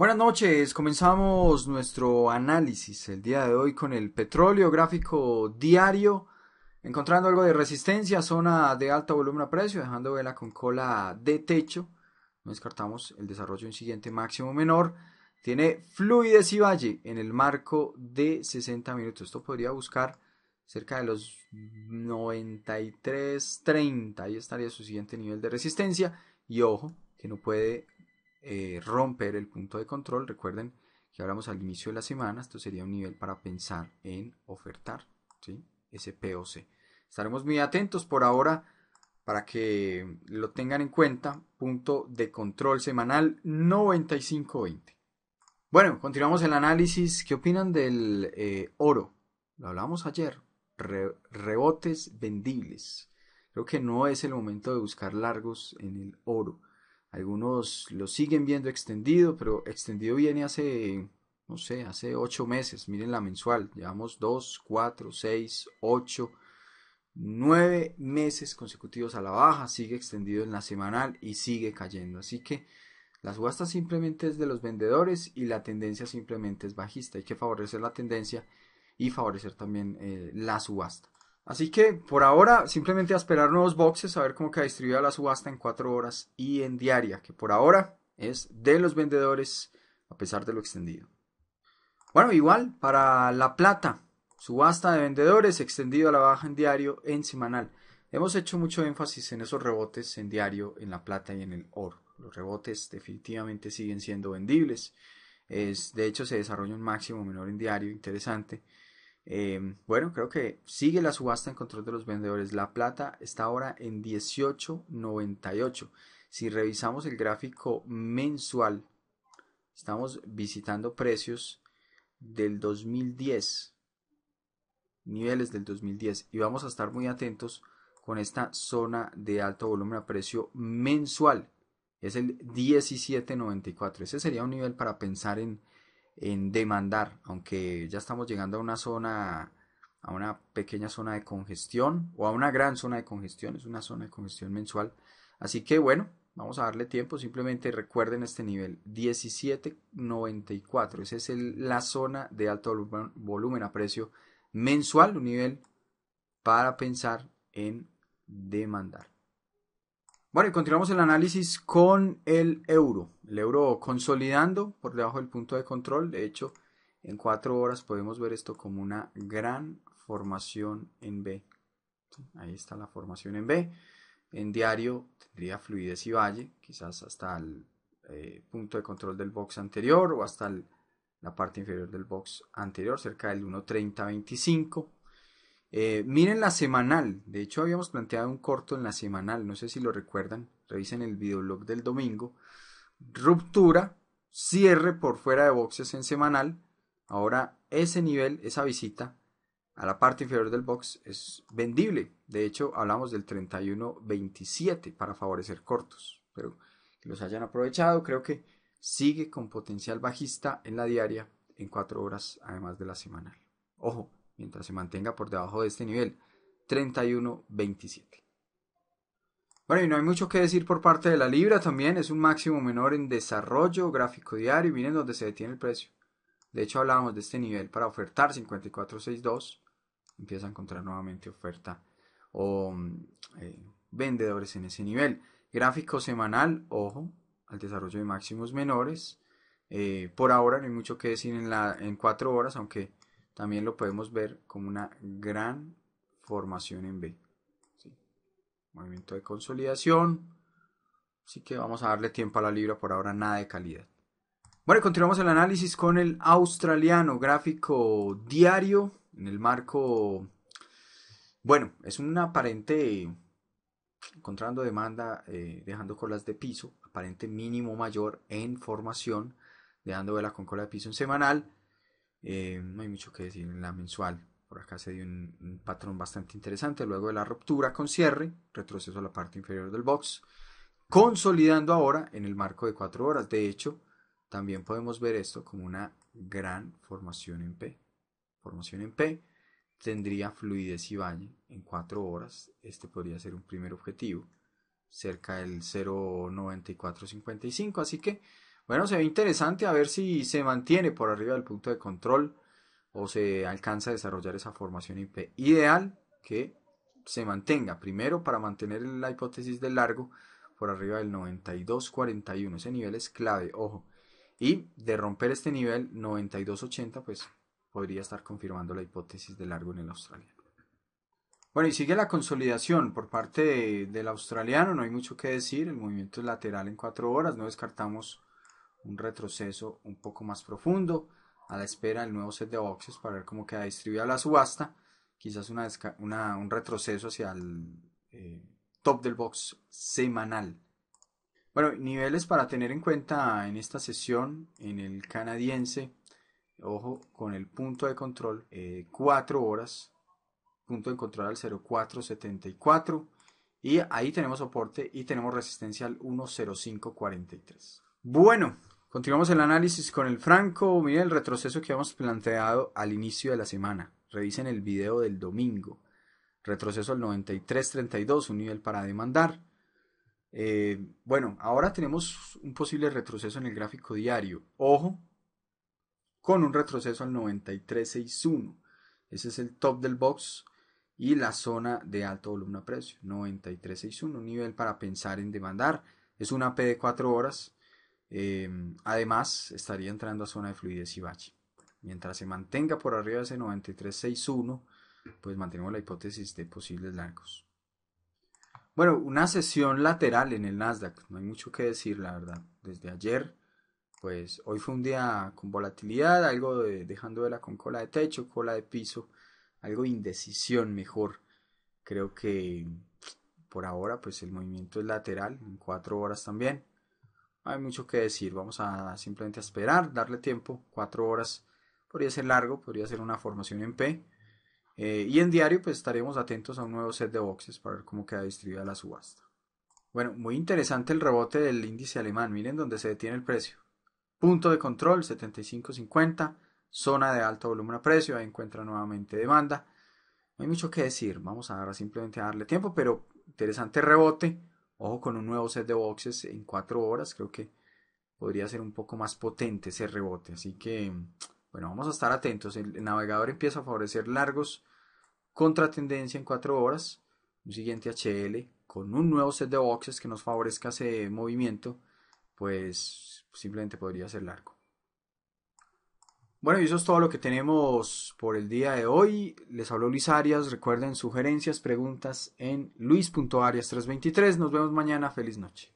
Buenas noches, comenzamos nuestro análisis el día de hoy con el petróleo gráfico diario, encontrando algo de resistencia, zona de alto volumen a precio, dejando vela con cola de techo, no descartamos el desarrollo en un siguiente máximo menor, tiene fluidez y valle en el marco de 60 minutos, esto podría buscar cerca de los 93.30, ahí estaría su siguiente nivel de resistencia, y ojo, que no puede eh, romper el punto de control. Recuerden que hablamos al inicio de la semana, esto sería un nivel para pensar en ofertar, ¿sí? ese Estaremos muy atentos por ahora para que lo tengan en cuenta. Punto de control semanal 9520. Bueno, continuamos el análisis. ¿Qué opinan del eh, oro? Lo hablamos ayer. rebotes vendibles. Creo que no es el momento de buscar largos en el oro. Algunos lo siguen viendo extendido, pero extendido viene hace, no sé, hace ocho meses. Miren la mensual. Llevamos dos, cuatro, seis, ocho, nueve meses consecutivos a la baja. Sigue extendido en la semanal y sigue cayendo. Así que la subasta simplemente es de los vendedores y la tendencia simplemente es bajista. Hay que favorecer la tendencia y favorecer también eh, la subasta. Así que por ahora simplemente a esperar nuevos boxes, a ver cómo queda distribuida la subasta en 4 horas y en diaria, que por ahora es de los vendedores a pesar de lo extendido. Bueno, igual para la plata, subasta de vendedores extendido a la baja en diario, en semanal. Hemos hecho mucho énfasis en esos rebotes en diario, en la plata y en el oro. Los rebotes definitivamente siguen siendo vendibles. Es, de hecho, se desarrolla un máximo menor en diario interesante Em, bueno, creo que sigue la subasta en control de los vendedores. La plata está ahora en 18.98. Si revisamos el gráfico mensual, estamos visitando precios del 2010, niveles del 2010, y vamos a estar muy atentos con esta zona de alto volumen a precio mensual. Es el 17.94. Ese sería un nivel para pensar en en demandar, aunque ya estamos llegando a una zona, a una pequeña zona de congestión o a una gran zona de congestión, es una zona de congestión mensual. Así que bueno, vamos a darle tiempo, simplemente recuerden este nivel 1794, esa es la zona de alto volumen a precio mensual, un nivel para pensar en demandar. Bueno, y continuamos el análisis con el euro. El euro consolidando por debajo del punto de control. De hecho, en cuatro horas podemos ver esto como una gran formación en B. Ahí está la formación en B. En diario tendría fluidez y valle, quizás hasta el eh, punto de control del box anterior o hasta la parte inferior del box anterior, cerca del 1.3025. Eh, miren la semanal. De hecho, habíamos planteado un corto en la semanal. No sé si lo recuerdan. Revisen el videoblog del domingo. Ruptura, cierre por fuera de boxes en semanal. Ahora ese nivel, esa visita a la parte inferior del box es vendible. De hecho, hablamos del 31-27 para favorecer cortos. Pero que los hayan aprovechado, creo que sigue con potencial bajista en la diaria en cuatro horas, además de la semanal. Ojo, mientras se mantenga por debajo de este nivel, 31.27. Bueno, y no hay mucho que decir por parte de la libra también, es un máximo menor en desarrollo, gráfico diario, y miren dónde se detiene el precio. De hecho, hablábamos de este nivel para ofertar 54.62, empieza a encontrar nuevamente oferta o eh, vendedores en ese nivel. Gráfico semanal, ojo, al desarrollo de máximos menores. Eh, por ahora no hay mucho que decir en, la, en cuatro horas, aunque también lo podemos ver como una gran formación en B. Movimiento de consolidación. Así que vamos a darle tiempo a la libra por ahora, nada de calidad. Bueno, continuamos el análisis con el australiano gráfico diario en el marco. Bueno, es un aparente encontrando demanda, eh, dejando colas de piso, aparente mínimo mayor en formación, dejando vela con cola de piso en semanal eh, no hay mucho que decir en la mensual. Por acá se dio un, patrón bastante interesante. Luego de la ruptura con cierre, retroceso a la parte inferior del box, consolidando ahora en el marco de 4 horas. De hecho, también podemos ver esto como una gran formación en P. Formación en P tendría fluidez y valle en 4 horas. Este podría ser un primer objetivo, cerca del 0.9455. Así que bueno, se ve interesante a ver si se mantiene por arriba del punto de control o se alcanza a desarrollar esa formación IP. Ideal que se mantenga, primero para mantener la hipótesis del largo por arriba del 92.41, ese nivel es clave, ojo. Y de romper este nivel 92.80, pues podría estar confirmando la hipótesis de largo en el australiano. Bueno, y sigue la consolidación por parte del australiano, no hay mucho que decir, el movimiento es lateral en cuatro horas, no descartamos un retroceso un poco más profundo a la espera del nuevo set de boxes para ver cómo queda distribuida la subasta. Quizás una un retroceso hacia el eh, top del box semanal. Bueno, niveles para tener en cuenta en esta sesión en el canadiense. Ojo con el punto de control, 4 eh, horas, punto de control al 0474. Y ahí tenemos soporte y tenemos resistencia al 10543. Bueno, Continuamos el análisis con el franco. Miren el retroceso que hemos planteado al inicio de la semana. Revisen el video del domingo. Retroceso al 93.32, un nivel para demandar. Eh, bueno, ahora tenemos un posible retroceso en el gráfico diario. Ojo, con un retroceso al 93.61. Ese es el top del box y la zona de alto volumen a precio. 93.61, un nivel para pensar en demandar. Es una P de 4 horas Em, además, estaría entrando a zona de fluidez y bache Mientras se mantenga por arriba de ese 93.61, pues mantenemos la hipótesis de posibles largos. Bueno, una sesión lateral en el Nasdaq, no hay mucho que decir, la verdad. Desde ayer, pues hoy fue un día con volatilidad, algo de, dejándola con cola de techo, cola de piso, algo de indecisión mejor. Creo que por ahora, pues el movimiento es lateral, en cuatro horas también hay mucho que decir. Vamos a simplemente esperar, darle tiempo, cuatro horas. Podría ser largo, podría ser una formación en P. Eh, y en diario, pues estaremos atentos a un nuevo set de boxes para ver cómo queda distribuida la subasta. Bueno, muy interesante el rebote del índice alemán. Miren dónde se detiene el precio. Punto de control 75.50, zona de alto volumen a precio, ahí encuentra nuevamente demanda. hay mucho que decir, vamos a simplemente a darle tiempo, pero interesante rebote Ojo con un nuevo set de boxes en 4 horas, creo que podría ser un poco más potente ese rebote. Así que, bueno, vamos a estar atentos. El, navegador empieza a favorecer largos contra tendencia en 4 horas. Un siguiente HL con un nuevo set de boxes que nos favorezca ese movimiento, pues simplemente podría ser largo. Bueno, y eso es todo lo que tenemos por el día de hoy. Les hablo Luis Arias. Recuerden sugerencias, preguntas en luis.arias323. Nos vemos mañana. Feliz noche.